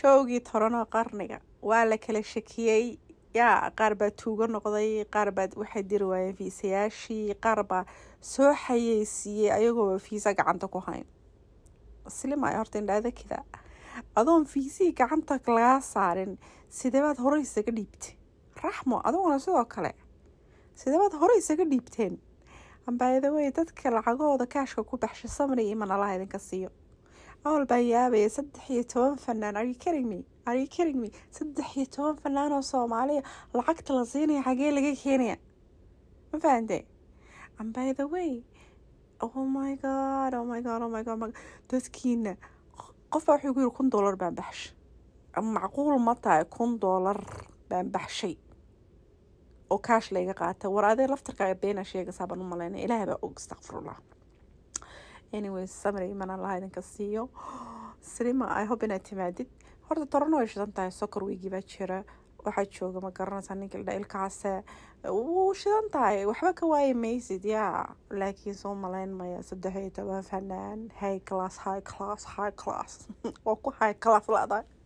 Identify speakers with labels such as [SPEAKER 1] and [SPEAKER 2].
[SPEAKER 1] showgii toronoo qarniga waa la kala shakiyey yaa qaar baa tuugo noqday qaar baa waxay diri waayeen fiisayaashii qaar baa soo xayeysiiyey ayagooba fiisa gacanta ku hayn slimay horta indhaada adoon fiisihii gacanta lagaa saarin sideebaad hore isaga dhiibtay raxmo adiguna sidoo kale sideebaad hore isaga dhiibteen ambaayada wey dadka lacagahooda kaashka ku baxsha samri iman allaha idinka siiyo awal baa yaabaya saddex iyo toban fanaan arkrigmi arkrigmi saddex iyo toban fanaan oo soomaaliya lacagta la siinaya xagee laga keenaya ma by the way omygod oh omygodmygod oh oh dadkiina qofa wuxuu ku yiri kun doolar baan baxshay macquul ma tahay kun doolar baan baxshay oo kaash layga qaatay war adee laftarkaaga beena sheegaysaa baan u malaynaya ilaah baa og astaqfirullah anyway samary iman allaha idinka siiyo slima i hope inaad timaadid horta torono way shidan tahay sokor weygii baa jira waxaa jooga ma garanaysaa ninka ildha ilkaase wuu shidan tahay waxba ka waayi maysid yaa laakiin soo malayn maya saddex iyo toban fanaan high class high class high class waa ku high class la